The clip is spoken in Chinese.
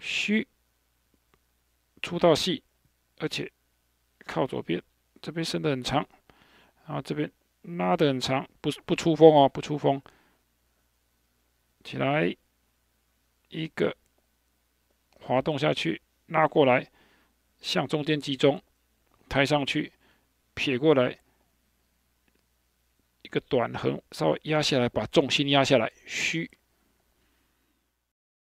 虚粗到细，而且靠左边，这边伸的很长，然后这边拉的很长，不不出风哦，不出风。起来一个滑动下去，拉过来，向中间集中，抬上去，撇过来，一个短横，稍微压下来，把重心压下来，虚。